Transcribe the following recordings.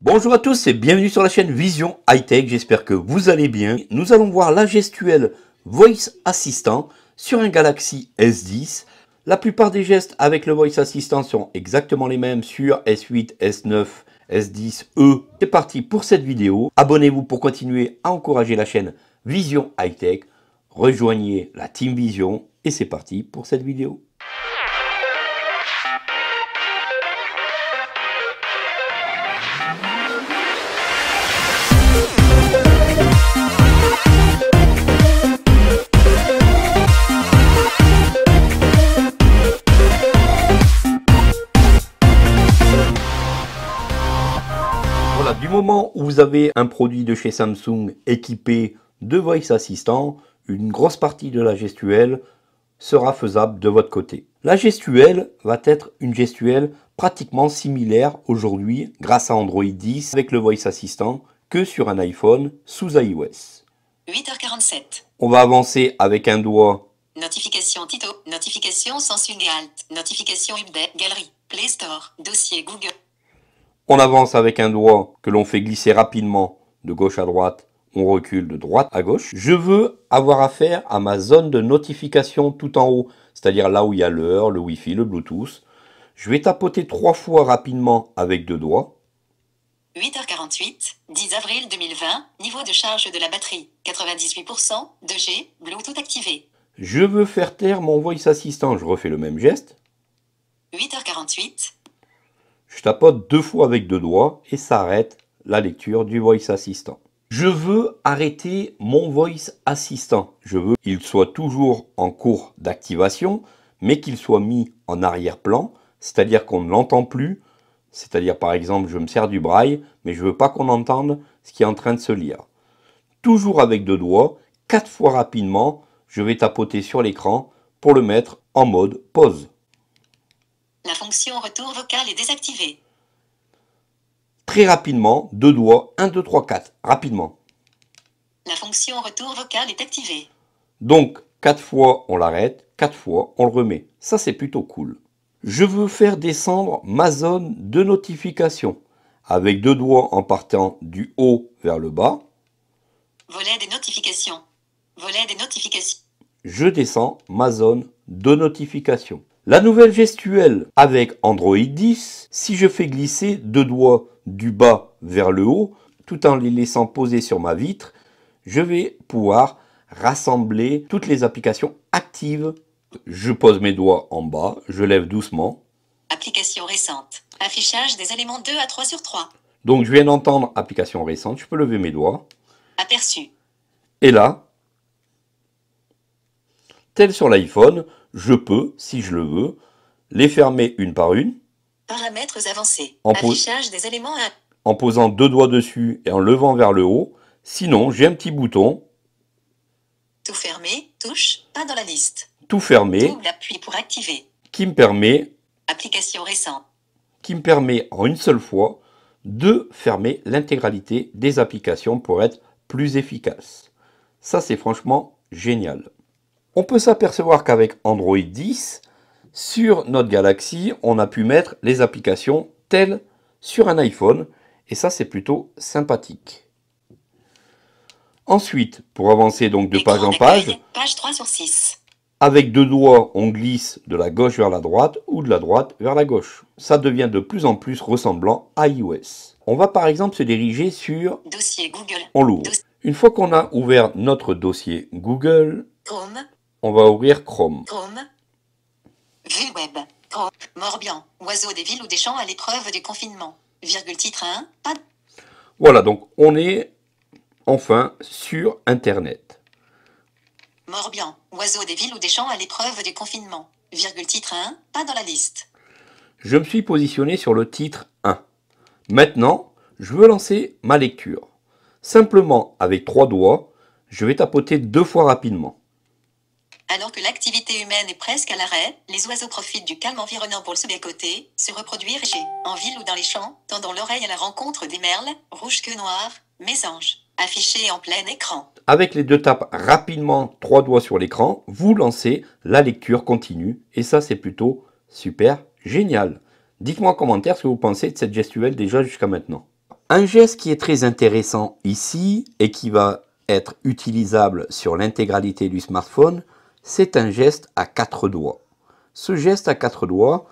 Bonjour à tous et bienvenue sur la chaîne Vision High Tech, j'espère que vous allez bien. Nous allons voir la gestuelle Voice Assistant sur un Galaxy S10. La plupart des gestes avec le Voice Assistant sont exactement les mêmes sur S8, S9, S10e. C'est parti pour cette vidéo. Abonnez-vous pour continuer à encourager la chaîne Vision High Tech. Rejoignez la Team Vision et c'est parti pour cette vidéo. Au moment où vous avez un produit de chez Samsung équipé de Voice Assistant, une grosse partie de la gestuelle sera faisable de votre côté. La gestuelle va être une gestuelle pratiquement similaire aujourd'hui grâce à Android 10 avec le Voice Assistant que sur un iPhone sous iOS. 8h47. On va avancer avec un doigt. Notification Tito, notification Samsung Alt, notification Update, galerie, Play Store, dossier Google. On avance avec un doigt que l'on fait glisser rapidement de gauche à droite. On recule de droite à gauche. Je veux avoir affaire à ma zone de notification tout en haut, c'est-à-dire là où il y a l'heure, le Wi-Fi, le Bluetooth. Je vais tapoter trois fois rapidement avec deux doigts. 8h48, 10 avril 2020, niveau de charge de la batterie, 98%, 2G, Bluetooth activé. Je veux faire taire mon voice assistant, je refais le même geste. 8h48, je tapote deux fois avec deux doigts et s'arrête la lecture du Voice Assistant. Je veux arrêter mon Voice Assistant. Je veux qu'il soit toujours en cours d'activation, mais qu'il soit mis en arrière-plan, c'est-à-dire qu'on ne l'entend plus. C'est-à-dire par exemple, je me sers du braille, mais je ne veux pas qu'on entende ce qui est en train de se lire. Toujours avec deux doigts, quatre fois rapidement, je vais tapoter sur l'écran pour le mettre en mode pause. La fonction retour vocal est désactivée. Très rapidement, deux doigts, 1, 2, 3, 4, rapidement. La fonction retour vocal est activée. Donc, quatre fois on l'arrête, quatre fois on le remet. Ça c'est plutôt cool. Je veux faire descendre ma zone de notification avec deux doigts en partant du haut vers le bas. Volet des notifications. Volet des notifications. Je descends ma zone de notification. La nouvelle gestuelle avec Android 10, si je fais glisser deux doigts du bas vers le haut, tout en les laissant poser sur ma vitre, je vais pouvoir rassembler toutes les applications actives. Je pose mes doigts en bas, je lève doucement. Application récente. Affichage des éléments 2 à 3 sur 3. Donc je viens d'entendre application récente, je peux lever mes doigts. Aperçu. Et là, sur l'iPhone, je peux, si je le veux, les fermer une par une. Paramètres avancés. En Affichage des éléments En posant deux doigts dessus et en levant vers le haut. Sinon, j'ai un petit bouton. Tout fermé, touche, pas dans la liste. Tout fermé. pour activer. Qui me permet. Application récente. Qui me permet en une seule fois de fermer l'intégralité des applications pour être plus efficace. Ça, c'est franchement génial on peut s'apercevoir qu'avec Android 10, sur notre Galaxy, on a pu mettre les applications telles sur un iPhone, et ça c'est plutôt sympathique. Ensuite, pour avancer donc de page en page, avec deux doigts, on glisse de la gauche vers la droite ou de la droite vers la gauche. Ça devient de plus en plus ressemblant à iOS. On va par exemple se diriger sur Dossier Google. On l'ouvre. Une fois qu'on a ouvert notre dossier Google, on va ouvrir Chrome. Chrome. Vue web. Chrome. Morbihan. oiseau des villes ou des champs à l'épreuve du confinement. Virgule titre 1. Pas... Voilà, donc on est enfin sur Internet. Morbihan. oiseau des villes ou des champs à l'épreuve du confinement. Virgule titre 1. Pas dans la liste. Je me suis positionné sur le titre 1. Maintenant, je veux lancer ma lecture. Simplement, avec trois doigts, je vais tapoter deux fois rapidement. Alors que l'activité humaine est presque à l'arrêt, les oiseaux profitent du calme environnant pour se bécoter, se reproduire j'ai, en ville ou dans les champs, tendant l'oreille à la rencontre des merles, rouge que noirs, mésanges, affichés en plein écran. Avec les deux tapes rapidement, trois doigts sur l'écran, vous lancez la lecture continue, et ça c'est plutôt super génial. Dites-moi en commentaire ce que vous pensez de cette gestuelle déjà jusqu'à maintenant. Un geste qui est très intéressant ici et qui va être utilisable sur l'intégralité du smartphone, c'est un geste à quatre doigts. Ce geste à quatre doigts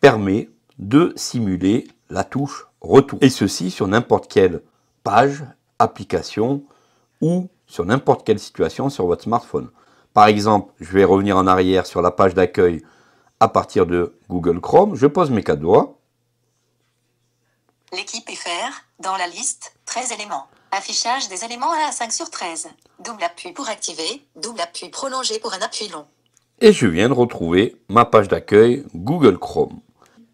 permet de simuler la touche retour. Et ceci sur n'importe quelle page, application ou sur n'importe quelle situation sur votre smartphone. Par exemple, je vais revenir en arrière sur la page d'accueil à partir de Google Chrome. Je pose mes quatre doigts. L'équipe FR dans la liste, 13 éléments. Affichage des éléments à 5 sur 13. Double appui pour activer, double appui prolongé pour un appui long. Et je viens de retrouver ma page d'accueil Google Chrome.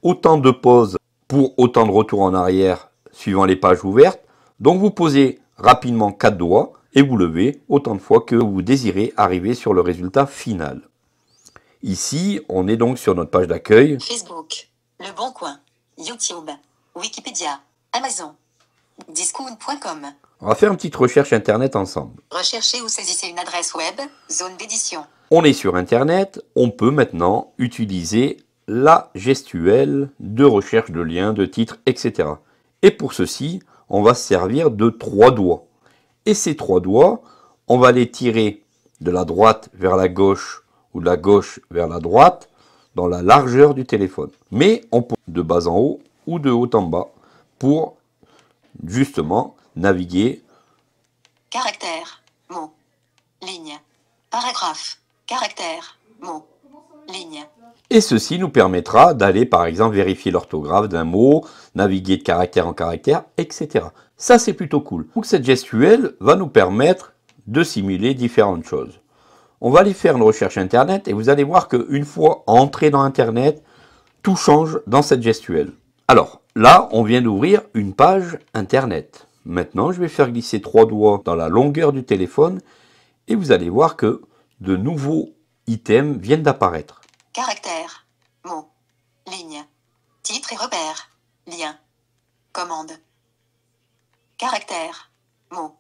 Autant de pauses pour autant de retours en arrière suivant les pages ouvertes. Donc vous posez rapidement 4 doigts et vous levez autant de fois que vous désirez arriver sur le résultat final. Ici, on est donc sur notre page d'accueil. Facebook, Le Bon Coin, YouTube, Wikipédia, Amazon, discount.com, on va faire une petite recherche Internet ensemble. Recherchez ou saisissez une adresse web, zone d'édition. On est sur Internet, on peut maintenant utiliser la gestuelle de recherche de liens, de titres, etc. Et pour ceci, on va se servir de trois doigts. Et ces trois doigts, on va les tirer de la droite vers la gauche ou de la gauche vers la droite dans la largeur du téléphone. Mais on peut de bas en haut ou de haut en bas pour justement naviguer. Caractère, mot, ligne, paragraphe, caractère, mot, ligne. Et ceci nous permettra d'aller par exemple vérifier l'orthographe d'un mot, naviguer de caractère en caractère, etc. Ça c'est plutôt cool. Donc cette gestuelle va nous permettre de simuler différentes choses. On va aller faire une recherche internet et vous allez voir qu'une fois entré dans internet, tout change dans cette gestuelle. Alors là, on vient d'ouvrir une page internet. Maintenant, je vais faire glisser trois doigts dans la longueur du téléphone et vous allez voir que de nouveaux items viennent d'apparaître. Caractère, mot, ligne, titre et repère, lien, commande. Caractère, mot,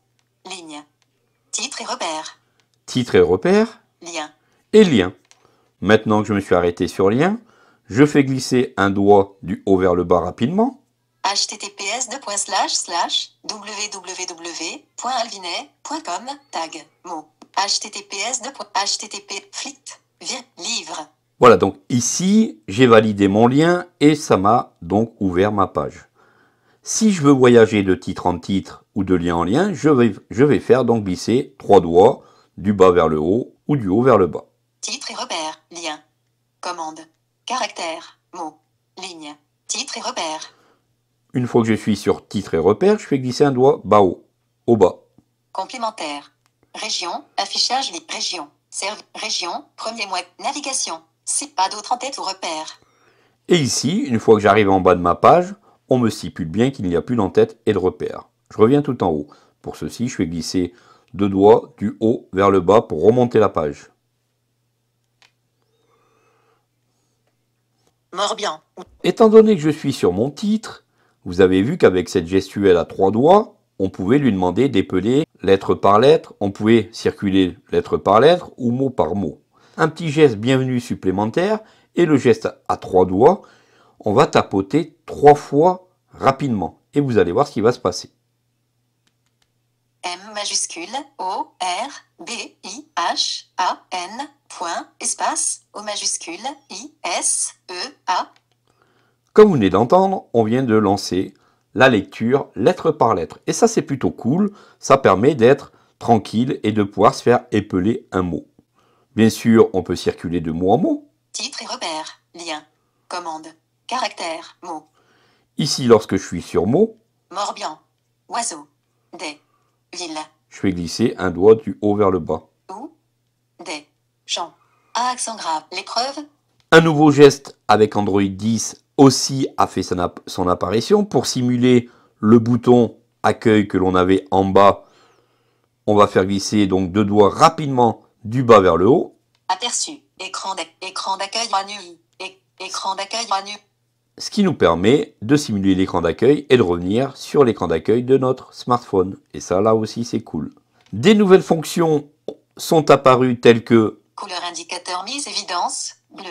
ligne, titre et repère. Titre et repère. Lien. Et lien. Maintenant que je me suis arrêté sur lien, je fais glisser un doigt du haut vers le bas rapidement https www.alvinet.com tag mot https http livre. Voilà donc ici j'ai validé mon lien et ça m'a donc ouvert ma page. Si je veux voyager de titre en titre ou de lien en lien, je vais, je vais faire donc glisser trois doigts du bas vers le haut ou du haut vers le bas. Titre et repère, lien, commande, caractère, mot, ligne, titre et repère. Une fois que je suis sur titre et repère, je fais glisser un doigt bas haut, au bas. Complémentaire. Région, affichage des régions. Serve, région, premier mois, navigation. C'est pas d'autres en tête ou repère. Et ici, une fois que j'arrive en bas de ma page, on me stipule bien qu'il n'y a plus d'entête et de repère. Je reviens tout en haut. Pour ceci, je fais glisser deux doigts du haut vers le bas pour remonter la page. bien Étant donné que je suis sur mon titre, vous avez vu qu'avec cette gestuelle à trois doigts, on pouvait lui demander d'épeler lettre par lettre, on pouvait circuler lettre par lettre ou mot par mot. Un petit geste bienvenu supplémentaire et le geste à trois doigts, on va tapoter trois fois rapidement et vous allez voir ce qui va se passer. M majuscule O R B I H A N point espace O majuscule I S E A comme vous venez d'entendre, on vient de lancer la lecture lettre par lettre. Et ça, c'est plutôt cool. Ça permet d'être tranquille et de pouvoir se faire épeler un mot. Bien sûr, on peut circuler de mot en mot. Titre et repère, lien, commande, caractère, mot. Ici, lorsque je suis sur mot, Morbihan, oiseau, des, ville. Je vais glisser un doigt du haut vers le bas. Ou, des, champs, accent grave, l'épreuve. Un nouveau geste avec Android 10 aussi a fait son, apparition. Pour simuler le bouton accueil que l'on avait en bas, on va faire glisser donc deux doigts rapidement du bas vers le haut. Aperçu. Écran d'accueil Écran d'accueil Ce qui nous permet de simuler l'écran d'accueil et de revenir sur l'écran d'accueil de notre smartphone. Et ça, là aussi, c'est cool. Des nouvelles fonctions sont apparues telles que couleur indicateur mise évidence, bleu,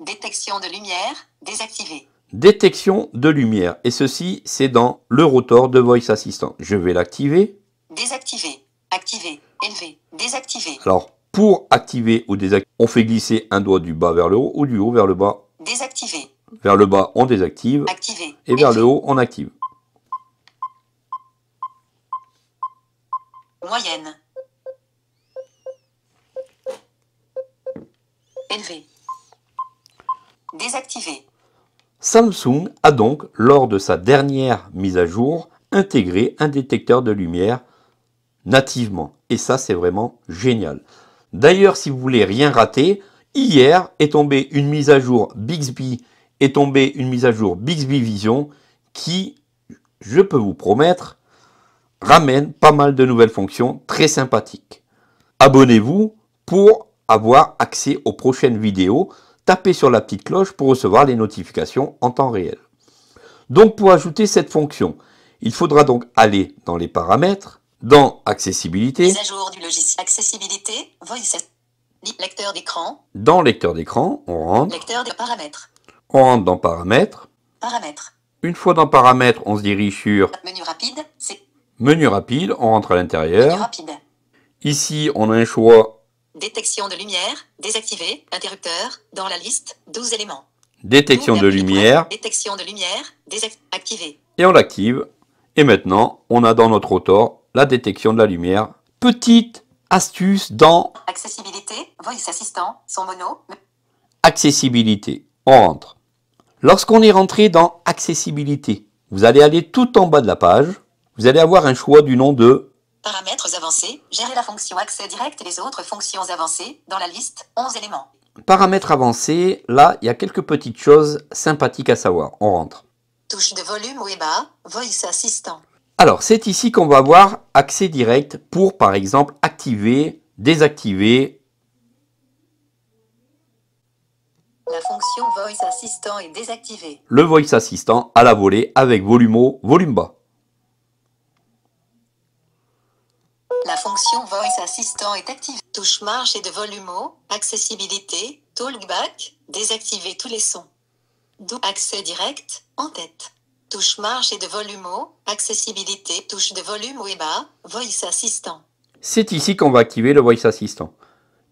Détection de lumière désactivée. Détection de lumière. Et ceci, c'est dans le rotor de Voice Assistant. Je vais l'activer. Désactiver. Activer. Élever. Désactiver. Alors, pour activer ou désactiver, on fait glisser un doigt du bas vers le haut ou du haut vers le bas. Désactiver. Vers le bas, on désactive. Activer. Et vers le haut, on active. Moyenne. Élevé. Désactivé. Samsung a donc, lors de sa dernière mise à jour, intégré un détecteur de lumière nativement. Et ça, c'est vraiment génial. D'ailleurs, si vous voulez rien rater, hier est tombée une mise à jour Bixby, est tombée une mise à jour Bixby Vision qui, je peux vous promettre, ramène pas mal de nouvelles fonctions très sympathiques. Abonnez-vous pour avoir accès aux prochaines vidéos tapez sur la petite cloche pour recevoir les notifications en temps réel. Donc pour ajouter cette fonction, il faudra donc aller dans les paramètres, dans Accessibilité, Dans Lecteur d'écran, on rentre. Lecteur paramètres. On rentre dans Paramètres. Paramètres. Une fois dans Paramètres, on se dirige sur Menu rapide. Menu rapide, on rentre à l'intérieur. Ici, on a un choix Détection de lumière, désactivé, interrupteur, dans la liste, 12 éléments. Détection de lumière. Détection de lumière, désactivé. Et on l'active. Et maintenant, on a dans notre autor la détection de la lumière. Petite astuce dans... Accessibilité, voice assistant, son mono. Accessibilité, on rentre. Lorsqu'on est rentré dans Accessibilité, vous allez aller tout en bas de la page. Vous allez avoir un choix du nom de Paramètres avancés, gérer la fonction accès direct et les autres fonctions avancées, dans la liste, 11 éléments. Paramètres avancés, là, il y a quelques petites choses sympathiques à savoir. On rentre. Touche de volume ou bas, Voice Assistant. Alors, c'est ici qu'on va avoir accès direct pour, par exemple, activer, désactiver. La fonction Voice Assistant est désactivée. Le Voice Assistant à la volée avec volume haut, volume bas. La fonction Voice Assistant est active. Touche marche et de volume haut, accessibilité, talkback, désactiver tous les sons. accès direct, en tête. Touche marche et de volume haut, accessibilité, touche de volume haut et bas, Voice Assistant. C'est ici qu'on va activer le Voice Assistant.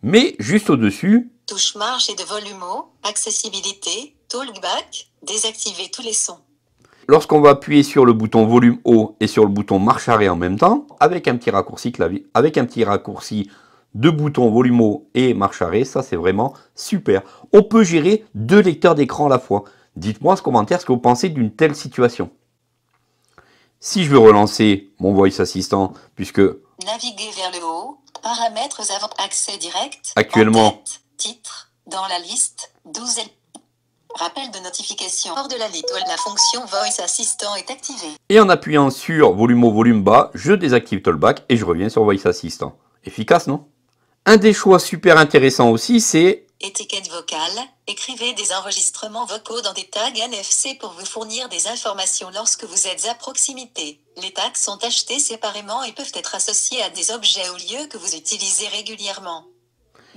Mais juste au-dessus, touche marche et de volume haut, accessibilité, talkback, désactiver tous les sons. Lorsqu'on va appuyer sur le bouton volume haut et sur le bouton marche arrêt en même temps, avec un petit raccourci avec un petit raccourci de boutons volume haut et marche arrêt, ça c'est vraiment super. On peut gérer deux lecteurs d'écran à la fois. Dites-moi en commentaire ce que vous pensez d'une telle situation. Si je veux relancer mon Voice Assistant, puisque... Naviguer vers le haut, paramètres accès direct, actuellement, titre, dans la liste, 12 Rappel de notification hors de la l'étoile, la fonction Voice Assistant est activée. Et en appuyant sur volume haut, volume bas, je désactive Tollback et je reviens sur Voice Assistant. Efficace, non Un des choix super intéressants aussi, c'est Étiquette vocale. Écrivez des enregistrements vocaux dans des tags NFC pour vous fournir des informations lorsque vous êtes à proximité. Les tags sont achetés séparément et peuvent être associés à des objets ou lieux que vous utilisez régulièrement.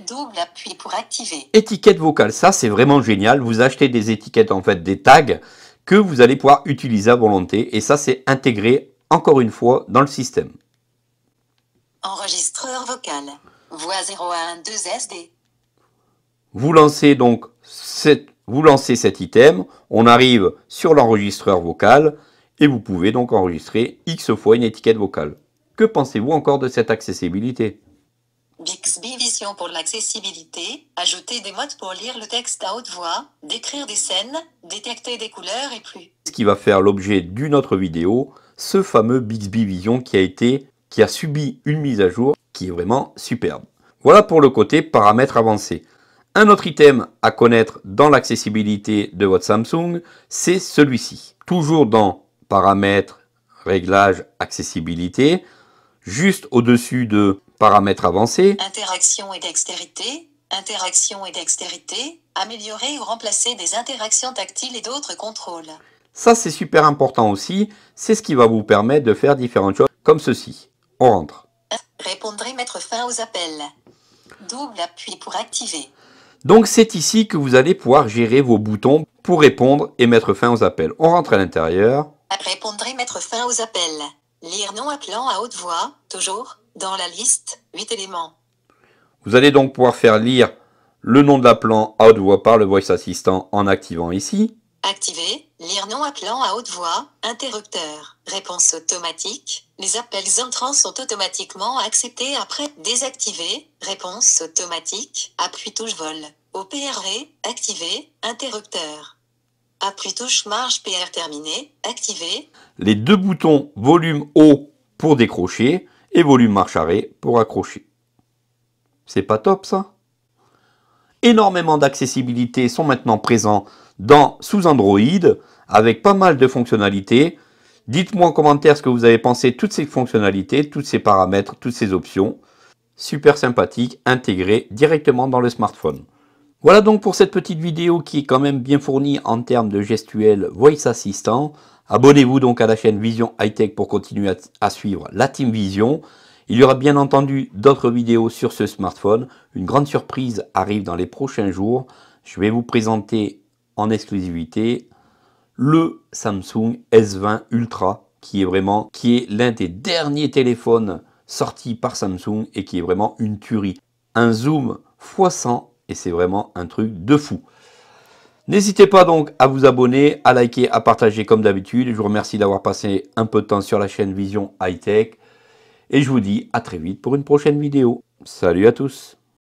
Double appui pour activer. Étiquette vocale, ça c'est vraiment génial. Vous achetez des étiquettes, en fait des tags que vous allez pouvoir utiliser à volonté. Et ça c'est intégré, encore une fois, dans le système. Enregistreur vocal, voix 012 SD. Vous lancez donc vous lancez cet item, on arrive sur l'enregistreur vocal et vous pouvez donc enregistrer X fois une étiquette vocale. Que pensez-vous encore de cette accessibilité Bixby Vision pour l'accessibilité, ajouter des modes pour lire le texte à haute voix, décrire des scènes, détecter des couleurs et plus. Ce qui va faire l'objet d'une autre vidéo, ce fameux Bixby Vision qui a été, qui a subi une mise à jour qui est vraiment superbe. Voilà pour le côté paramètres avancés. Un autre item à connaître dans l'accessibilité de votre Samsung, c'est celui-ci. Toujours dans paramètres, réglages, accessibilité, juste au-dessus de paramètres avancés. Interaction et dextérité, interaction et dextérité, améliorer ou remplacer des interactions tactiles et d'autres contrôles. Ça c'est super important aussi, c'est ce qui va vous permettre de faire différentes choses comme ceci. On rentre. Répondre mettre fin aux appels. Double appui pour activer. Donc c'est ici que vous allez pouvoir gérer vos boutons pour répondre et mettre fin aux appels. On rentre à l'intérieur. Répondre mettre fin aux appels. Lire nom appelant à haute voix, toujours, dans la liste, 8 éléments. Vous allez donc pouvoir faire lire le nom de l'appelant à haute voix par le Voice Assistant en activant ici. Activer, lire nom appelant à haute voix, interrupteur, réponse automatique, les appels entrants sont automatiquement acceptés après désactiver, réponse automatique, appui touche vol, OPRV, activer, interrupteur. Après touche marche PR terminé, activé. Les deux boutons volume haut pour décrocher et volume marche arrêt pour accrocher. C'est pas top ça Énormément d'accessibilité sont maintenant présents dans sous Android avec pas mal de fonctionnalités. Dites-moi en commentaire ce que vous avez pensé de toutes ces fonctionnalités, tous ces paramètres, toutes ces options. Super sympathique, intégré directement dans le smartphone. Voilà donc pour cette petite vidéo qui est quand même bien fournie en termes de gestuelle Voice Assistant. Abonnez-vous donc à la chaîne Vision High Tech pour continuer à, suivre la Team Vision. Il y aura bien entendu d'autres vidéos sur ce smartphone. Une grande surprise arrive dans les prochains jours. Je vais vous présenter en exclusivité le Samsung S20 Ultra qui est vraiment qui est l'un des derniers téléphones sortis par Samsung et qui est vraiment une tuerie. Un zoom x100 et c'est vraiment un truc de fou. N'hésitez pas donc à vous abonner, à liker, à partager comme d'habitude. Je vous remercie d'avoir passé un peu de temps sur la chaîne Vision High Tech. Et je vous dis à très vite pour une prochaine vidéo. Salut à tous